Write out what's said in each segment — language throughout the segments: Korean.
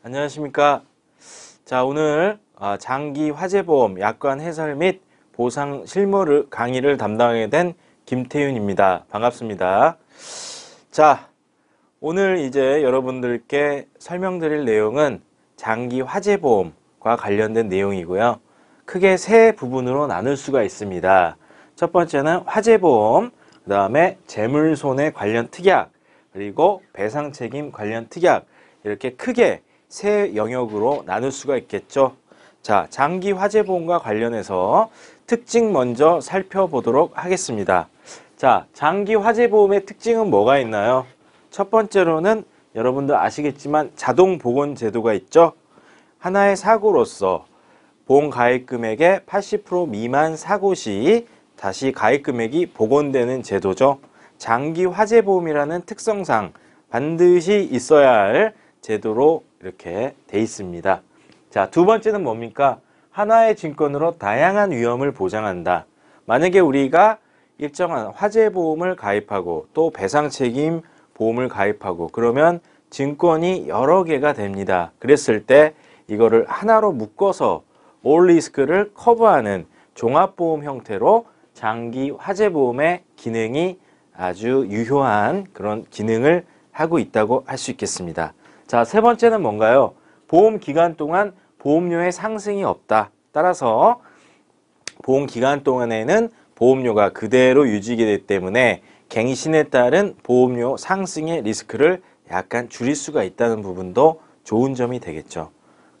안녕하십니까. 자, 오늘 아, 장기 화재보험 약관 해설 및 보상 실무 를 강의를 담당하게 된 김태윤입니다. 반갑습니다. 자, 오늘 이제 여러분들께 설명드릴 내용은 장기 화재보험과 관련된 내용이고요. 크게 세 부분으로 나눌 수가 있습니다. 첫 번째는 화재보험, 그 다음에 재물손해 관련 특약, 그리고 배상책임 관련 특약 이렇게 크게 세 영역으로 나눌 수가 있겠죠. 자, 장기 화재 보험과 관련해서 특징 먼저 살펴보도록 하겠습니다. 자, 장기 화재 보험의 특징은 뭐가 있나요? 첫 번째로는 여러분들 아시겠지만 자동 보건 제도가 있죠. 하나의 사고로서 보험 가입 금액의 80% 미만 사고 시 다시 가입 금액이 복원되는 제도죠. 장기 화재 보험이라는 특성상 반드시 있어야 할 제도로 이렇게 돼 있습니다. 자, 두 번째는 뭡니까? 하나의 증권으로 다양한 위험을 보장한다. 만약에 우리가 일정한 화재 보험을 가입하고 또 배상 책임 보험을 가입하고 그러면 증권이 여러 개가 됩니다. 그랬을 때 이거를 하나로 묶어서 올 리스크를 커버하는 종합보험 형태로 장기 화재보험의 기능이 아주 유효한 그런 기능을 하고 있다고 할 수 있겠습니다. 자, 세 번째는 뭔가요? 보험 기간 동안 보험료의 상승이 없다. 따라서 보험 기간 동안에는 보험료가 그대로 유지되기 때문에 갱신에 따른 보험료 상승의 리스크를 약간 줄일 수가 있다는 부분도 좋은 점이 되겠죠.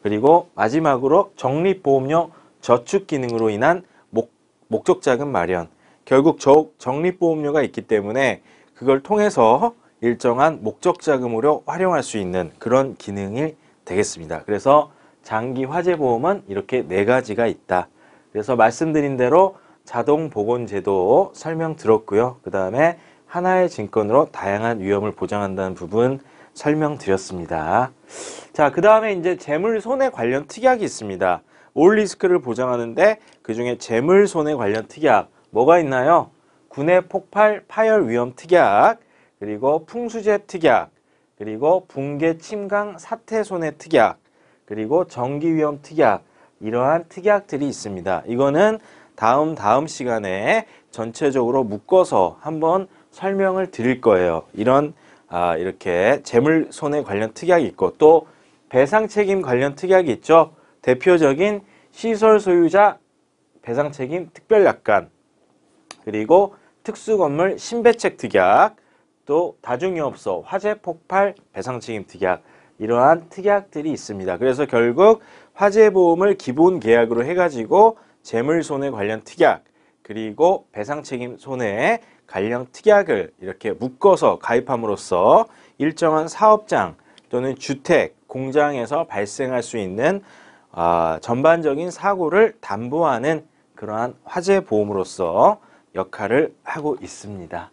그리고 마지막으로 적립보험료 저축 기능으로 인한 목, 목적자금 마련 결국 적립보험료가 있기 때문에 그걸 통해서 일정한 목적 자금으로 활용할 수 있는 그런 기능이 되겠습니다. 그래서 장기 화재 보험은 이렇게 네 가지가 있다. 그래서 말씀드린 대로 자동 보건 제도 설명 들었고요. 그 다음에 하나의 증권으로 다양한 위험을 보장한다는 부분 설명드렸습니다. 자, 그 다음에 이제 재물 손해 관련 특약이 있습니다. 올 리스크를 보장하는데 그 중에 재물 손해 관련 특약 뭐가 있나요? 군의 폭발 파열 위험 특약, 그리고 풍수제 특약, 그리고 붕괴 침강 사태 손해 특약, 그리고 전기 위험 특약 이러한 특약들이 있습니다. 이거는 다음 다음 시간에 전체적으로 묶어서 한번 설명을 드릴 거예요. 이런 아, 이렇게 재물 손해 관련 특약이 있고 또 배상 책임 관련 특약이 있죠. 대표적인 시설 소유자 배상 책임 특별 약관 그리고 특수건물 신배책 특약 또다중이업소 화재 폭발, 배상 책임 특약 이러한 특약들이 있습니다. 그래서 결국 화재보험을 기본 계약으로 해가지고 재물손해 관련 특약 그리고 배상 책임 손해 관련 특약을 이렇게 묶어서 가입함으로써 일정한 사업장 또는 주택, 공장에서 발생할 수 있는 어, 전반적인 사고를 담보하는 그러한 화재보험으로서 역할을 하고 있습니다.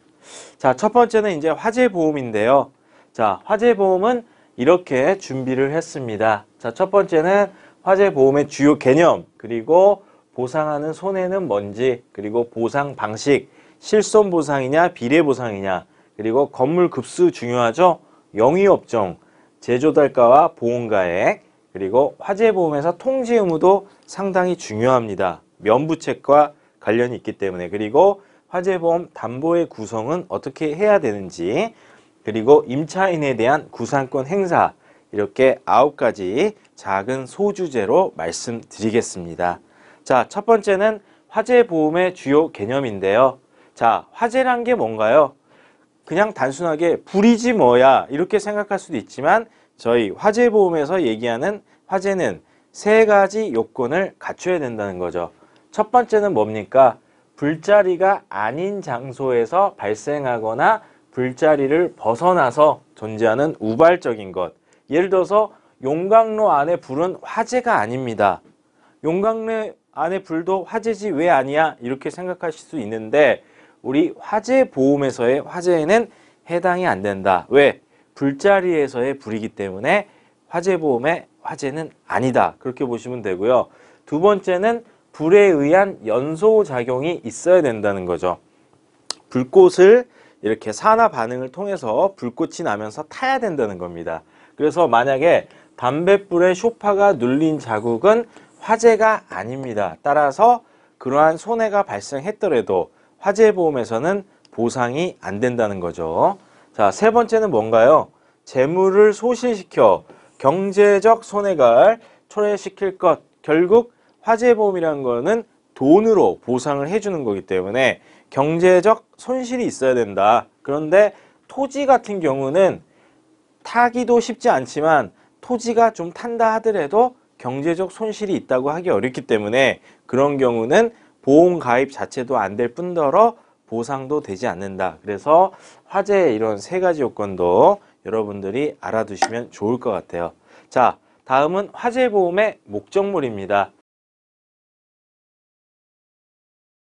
자, 첫 번째는 이제 화재 보험인데요. 자, 화재 보험은 이렇게 준비를 했습니다. 자, 첫 번째는 화재 보험의 주요 개념, 그리고 보상하는 손해는 뭔지, 그리고 보상 방식, 실손 보상이냐, 비례 보상이냐, 그리고 건물 급수 중요하죠. 영위 업종, 제조 달가와 보험 가액, 그리고 화재 보험에서 통지 의무도 상당히 중요합니다. 면부책과 관련이 있기 때문에 그리고 화재보험 담보의 구성은 어떻게 해야 되는지 그리고 임차인에 대한 구상권 행사 이렇게 아홉 가지 작은 소주제로 말씀드리겠습니다. 자, 첫 번째는 화재보험의 주요 개념인데요. 자, 화재란 게 뭔가요? 그냥 단순하게 불이지 뭐야 이렇게 생각할 수도 있지만 저희 화재보험에서 얘기하는 화재는 세 가지 요건을 갖춰야 된다는 거죠. 첫 번째는 뭡니까? 불자리가 아닌 장소에서 발생하거나 불자리를 벗어나서 존재하는 우발적인 것. 예를 들어서 용광로 안에 불은 화재가 아닙니다. 용광로 안에 불도 화재지 왜 아니야? 이렇게 생각하실 수 있는데 우리 화재 보험에서의 화재에는 해당이 안 된다. 왜? 불자리에서의 불이기 때문에 화재 보험의 화재는 아니다. 그렇게 보시면 되고요. 두 번째는 불에 의한 연소작용이 있어야 된다는 거죠. 불꽃을 이렇게 산화 반응을 통해서 불꽃이 나면서 타야 된다는 겁니다. 그래서 만약에 담뱃불에 쇼파가 눌린 자국은 화재가 아닙니다. 따라서 그러한 손해가 발생했더라도 화재보험에서는 보상이 안 된다는 거죠. 자, 세 번째는 뭔가요? 재물을 소실시켜 경제적 손해가 초래시킬 것. 결국 화재보험이라는 거는 돈으로 보상을 해주는 거기 때문에 경제적 손실이 있어야 된다. 그런데 토지 같은 경우는 타기도 쉽지 않지만 토지가 좀 탄다 하더라도 경제적 손실이 있다고 하기 어렵기 때문에 그런 경우는 보험 가입 자체도 안 될 뿐더러 보상도 되지 않는다. 그래서 화재 이런 세 가지 요건도 여러분들이 알아두시면 좋을 것 같아요. 자, 다음은 화재보험의 목적물입니다.